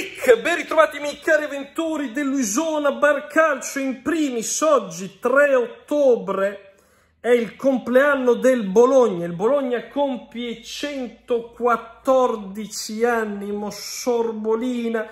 Clic, ben ritrovati miei cari avventori dell'Uisona Bar Calcio in primis, oggi 3 ottobre è il compleanno del Bologna, il Bologna compie 114 anni, Mossorbolina,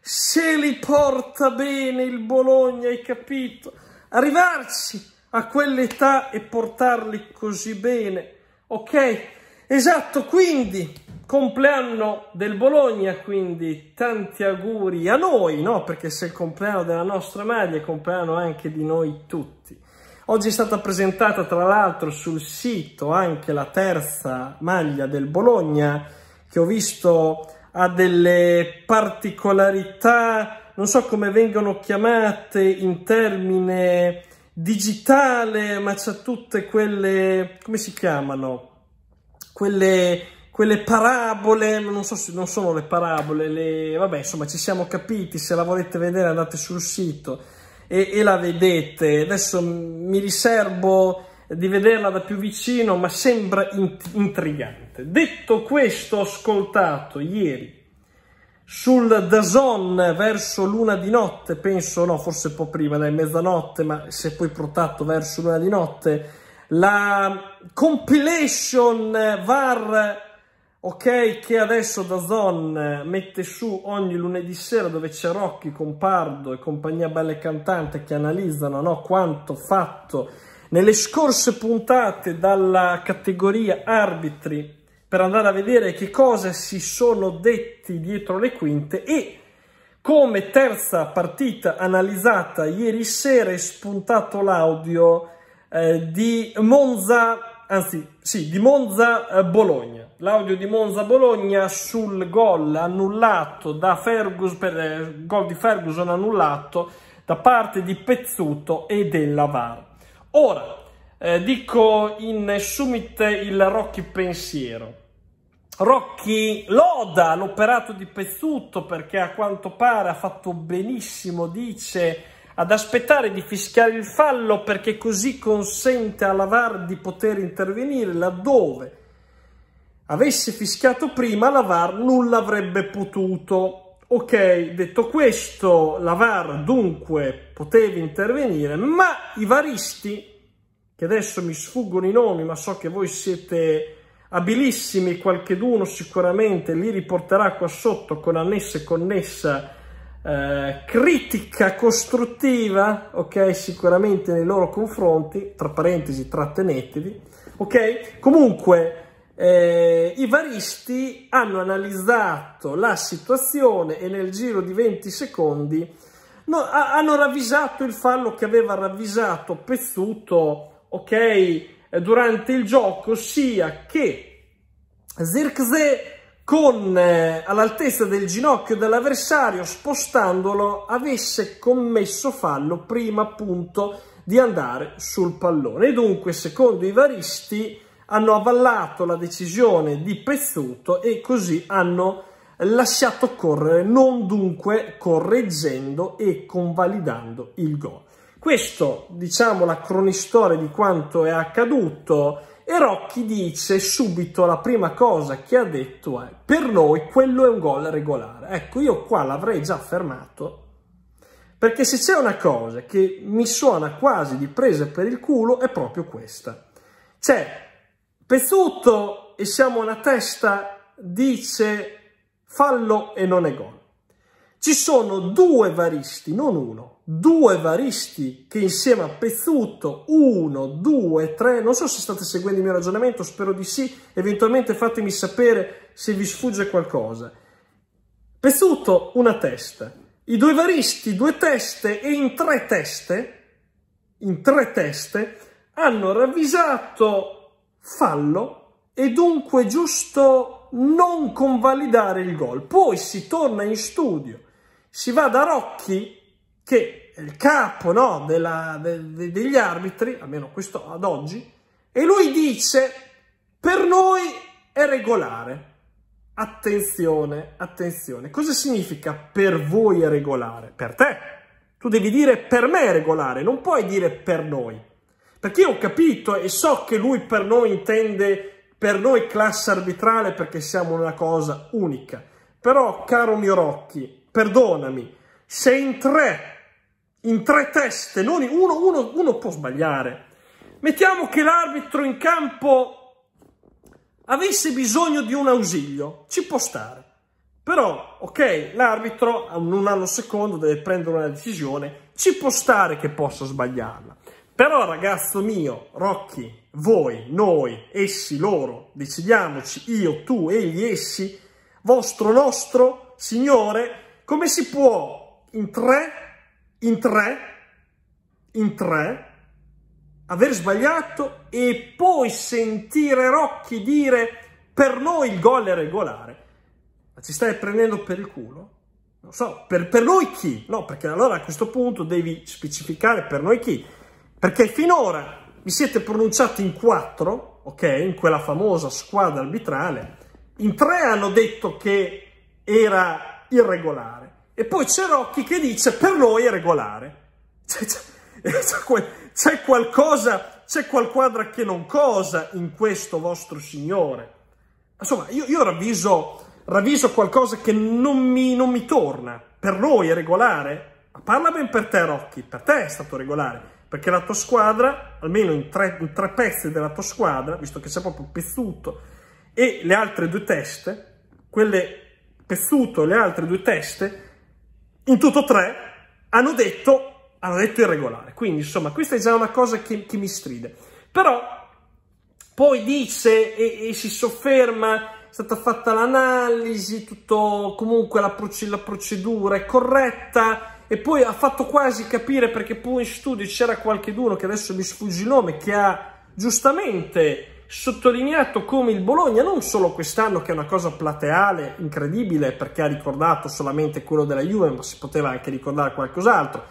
se li porta bene il Bologna, hai capito? Arrivarci a quell'età e portarli così bene, ok? Esatto, quindi compleanno del Bologna, quindi tanti auguri a noi, no? Perché se è il compleanno della nostra maglia è il compleanno anche di noi tutti. Oggi è stata presentata tra l'altro sul sito anche la terza maglia del Bologna che ho visto ha delle particolarità, non so come vengono chiamate in termine digitale, ma c'ha tutte quelle, come si chiamano? Quelle quelle parabole, non so se non sono le parabole, le, vabbè insomma ci siamo capiti, se la volete vedere andate sul sito e, e la vedete, adesso mi riservo di vederla da più vicino ma sembra int intrigante. Detto questo ho ascoltato ieri sul Dazon verso l'una di notte, penso no, forse un po' prima, dai mezzanotte, ma si è poi protratto verso l'una di notte, la compilation VAR Ok che adesso Dazon eh, mette su ogni lunedì sera dove c'è Rocchi, Compardo e compagnia belle cantante che analizzano no, quanto fatto nelle scorse puntate dalla categoria arbitri per andare a vedere che cosa si sono detti dietro le quinte e come terza partita analizzata ieri sera è spuntato l'audio eh, di Monza anzi sì, di Monza-Bologna. Eh, L'audio di Monza-Bologna sul gol annullato da Ferguson, per eh, gol di Ferguson annullato da parte di Pezzuto e della VAR. Ora, eh, dico in summit il Rocchi pensiero. Rocchi loda l'operato di Pezzuto perché a quanto pare ha fatto benissimo, dice ad aspettare di fischiare il fallo perché così consente alla VAR di poter intervenire laddove avesse fischiato prima la VAR nulla avrebbe potuto. Ok, detto questo, la VAR dunque poteva intervenire, ma i varisti, che adesso mi sfuggono i nomi, ma so che voi siete abilissimi, qualcheduno sicuramente li riporterà qua sotto con annessa e connessa eh, critica costruttiva, ok? Sicuramente nei loro confronti, tra parentesi, trattenetevi, ok? Comunque, eh, i varisti hanno analizzato la situazione e nel giro di 20 secondi no, a, hanno ravvisato il fallo che aveva ravvisato Pezzuto, ok? Eh, durante il gioco, ossia che Zirkzee con eh, all'altezza del ginocchio dell'avversario spostandolo avesse commesso fallo prima appunto di andare sul pallone e dunque secondo i varisti hanno avallato la decisione di Pezzuto e così hanno lasciato correre non dunque correggendo e convalidando il gol questo diciamo la cronistoria di quanto è accaduto e Rocchi dice subito la prima cosa che ha detto è per noi quello è un gol regolare. Ecco, io qua l'avrei già fermato perché se c'è una cosa che mi suona quasi di presa per il culo è proprio questa. Cioè, Pezzuto e siamo una testa dice fallo e non è gol. Ci sono due varisti, non uno, due varisti che insieme a Pezzuto, uno, due, tre, non so se state seguendo il mio ragionamento, spero di sì, eventualmente fatemi sapere se vi sfugge qualcosa. Pezzuto, una testa, i due varisti, due teste e in tre teste, in tre teste, hanno ravvisato fallo e dunque giusto non convalidare il gol. Poi si torna in studio si va da Rocchi che è il capo no, della, de, de, degli arbitri, almeno questo ad oggi, e lui dice per noi è regolare. Attenzione, attenzione. Cosa significa per voi è regolare? Per te. Tu devi dire per me è regolare, non puoi dire per noi. Perché io ho capito e so che lui per noi intende per noi classe arbitrale perché siamo una cosa unica. Però, caro mio Rocchi, perdonami, se in tre, in tre teste, non uno, uno, uno può sbagliare. Mettiamo che l'arbitro in campo avesse bisogno di un ausilio, ci può stare. Però, ok, l'arbitro a un anno secondo deve prendere una decisione, ci può stare che possa sbagliarla. Però, ragazzo mio, Rocchi, voi, noi, essi, loro, decidiamoci, io, tu, egli, essi, vostro, nostro, Signore, come si può in tre, in tre, in tre, aver sbagliato e poi sentire Rocchi dire per noi il gol è regolare? Ma ci stai prendendo per il culo? Non so, per, per noi chi? No, perché allora a questo punto devi specificare per noi chi. Perché finora vi siete pronunciati in quattro, ok, in quella famosa squadra arbitrale, in tre hanno detto che era irregolare. E poi c'è Rocchi che dice per noi è regolare. C'è, c'è, c'è qualcosa, c'è qualquadra che non cosa in questo vostro Signore. Insomma, io, io ravviso, ravviso, qualcosa che non mi, non mi torna. Per noi è regolare? Ma parla ben per te Rocchi, per te è stato regolare perché la tua squadra, almeno in tre, in tre, pezzi della tua squadra, visto che sei proprio pezzuto, e le altre due teste, quelle Pezzuto e le altre due teste, in tutto tre, hanno detto, hanno detto irregolare. Quindi, insomma, questa è già una cosa che, che mi stride. Però, poi dice e, e si sofferma è stata fatta l'analisi, tutto comunque la, la, procedura è corretta e poi ha fatto quasi capire perché poi in studio c'era qualcuno che adesso mi sfugge il nome che ha giustamente sottolineato come il Bologna non solo quest'anno che è una cosa plateale incredibile perché ha ricordato solamente quello della Juve ma si poteva anche ricordare qualcos'altro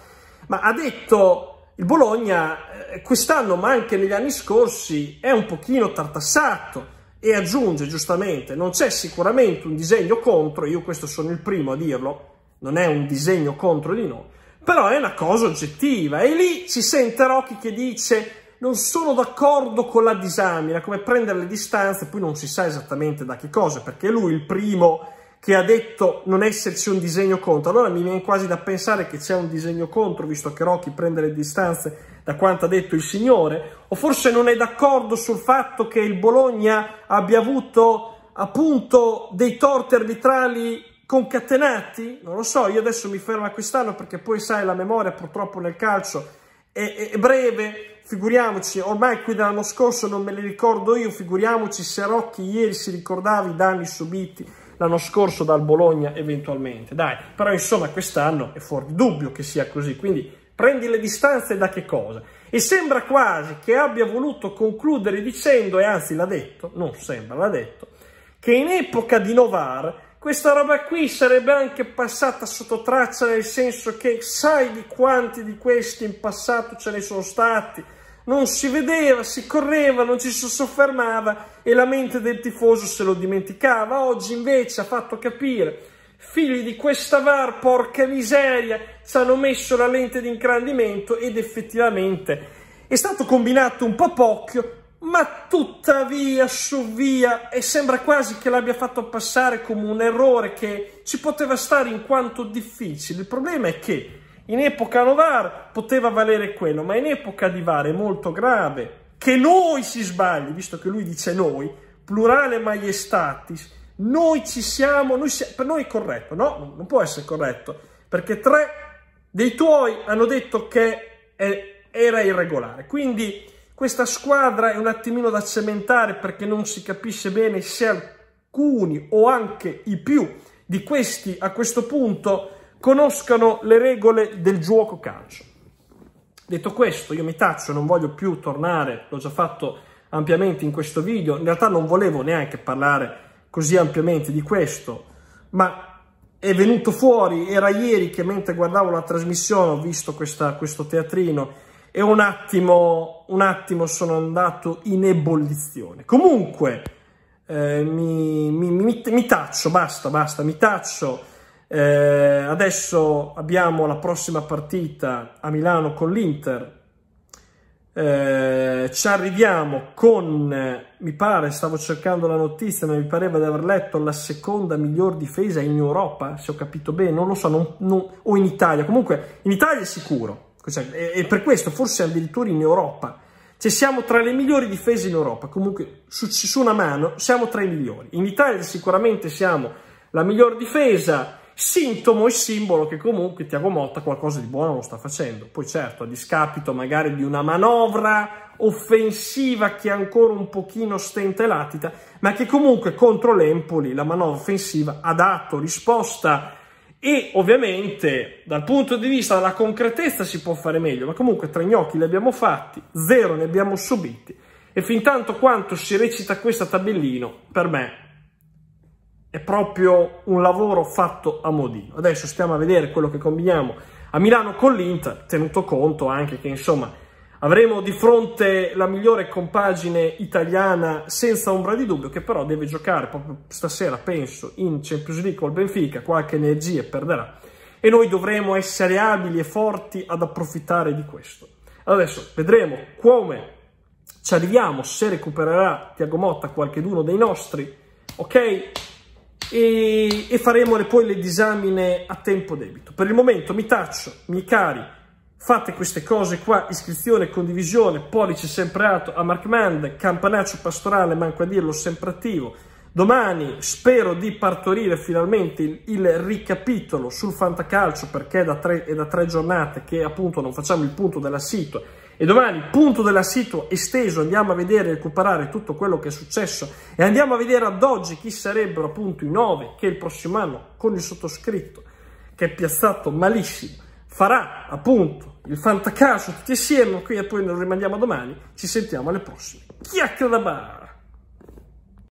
ma ha detto il Bologna eh, quest'anno ma anche negli anni scorsi è un pochino tartassato e aggiunge giustamente non c'è sicuramente un disegno contro io questo sono il primo a dirlo non è un disegno contro di noi però è una cosa oggettiva e lì ci sente Rocchi che dice non sono d'accordo con la disamina, come prendere le distanze, poi non si sa esattamente da che cosa, perché lui il primo che ha detto non esserci un disegno contro. Allora mi viene quasi da pensare che c'è un disegno contro, visto che Rocky prende le distanze da quanto ha detto il signore, o forse non è d'accordo sul fatto che il Bologna abbia avuto appunto dei torti arbitrali concatenati? Non lo so, io adesso mi fermo a quest'anno perché poi sai la memoria purtroppo nel calcio è, è breve, figuriamoci, ormai qui dell'anno scorso non me li ricordo io, figuriamoci se Rocchi ieri si ricordava i danni subiti l'anno scorso dal Bologna eventualmente, dai, però insomma quest'anno è fuori dubbio che sia così, quindi prendi le distanze da che cosa? E sembra quasi che abbia voluto concludere dicendo, e anzi l'ha detto, non sembra, l'ha detto, che in epoca di Novar questa roba qui sarebbe anche passata sotto traccia nel senso che sai di quanti di questi in passato ce ne sono stati. Non si vedeva, si correva, non ci si soffermava e la mente del tifoso se lo dimenticava. Oggi invece ha fatto capire figli di questa VAR, porca miseria, ci hanno messo la lente di ingrandimento ed effettivamente è stato combinato un papocchio ma tuttavia su via e sembra quasi che l'abbia fatto passare come un errore che ci poteva stare in quanto difficile. Il problema è che in epoca Novar poteva valere quello, ma in epoca di VAR è molto grave che noi si sbagli, visto che lui dice noi, plurale maiestatis, noi ci siamo, noi si... per noi è corretto, no? Non può essere corretto, perché tre dei tuoi hanno detto che era irregolare. Quindi questa squadra è un attimino da cementare perché non si capisce bene se alcuni o anche i più di questi a questo punto conoscano le regole del gioco calcio. Detto questo, io mi taccio, non voglio più tornare, l'ho già fatto ampiamente in questo video, in realtà non volevo neanche parlare così ampiamente di questo, ma è venuto fuori, era ieri che mentre guardavo la trasmissione ho visto questa, questo teatrino e un attimo, un attimo sono andato in ebollizione. Comunque, eh, mi, mi, mi, mi, taccio, basta, basta, mi taccio. Eh, adesso abbiamo la prossima partita a Milano con l'Inter. Eh, ci arriviamo con, mi pare, stavo cercando la notizia, ma mi pareva di aver letto la seconda miglior difesa in Europa, se ho capito bene, non lo so, non, non, o in Italia, comunque in Italia è sicuro cioè, e per questo forse addirittura in Europa. Cioè, siamo tra le migliori difese in Europa, comunque su, su una mano siamo tra i migliori. In Italia sicuramente siamo la miglior difesa, sintomo e simbolo che comunque Tiago Motta qualcosa di buono lo sta facendo. Poi certo, a discapito magari di una manovra offensiva che ancora un pochino stenta e latita, ma che comunque contro l'Empoli la manovra offensiva ha dato risposta e ovviamente dal punto di vista della concretezza si può fare meglio, ma comunque tre gnocchi li abbiamo fatti, zero ne abbiamo subiti. E fin tanto quanto si recita questa tabellino, per me è proprio un lavoro fatto a modino. Adesso stiamo a vedere quello che combiniamo a Milano con l'Inter, tenuto conto anche che insomma Avremo di fronte la migliore compagine italiana senza ombra di dubbio che però deve giocare proprio stasera penso in Champions League col Benfica, qualche energia perderà e noi dovremo essere abili e forti ad approfittare di questo. Adesso vedremo come ci arriviamo, se recupererà Tiago Motta qualcheduno dei nostri, ok? e, faremo poi le disamine a tempo debito. Per il momento mi taccio, miei cari, Fate queste cose qua, iscrizione, condivisione, pollice sempre alto a Mark Mand, campanaccio pastorale, manco a dirlo, sempre attivo. Domani spero di partorire finalmente il, il ricapitolo sul fantacalcio perché da tre, è da tre giornate che appunto non facciamo il punto della sito e domani punto della sito esteso andiamo a vedere e recuperare tutto quello che è successo e andiamo a vedere ad oggi chi sarebbero appunto i nove che il prossimo anno con il sottoscritto che è piazzato malissimo farà appunto il fantacalcio tutti insieme, qui e poi noi rimandiamo domani, ci sentiamo alle prossime. Chiacchiere da bar!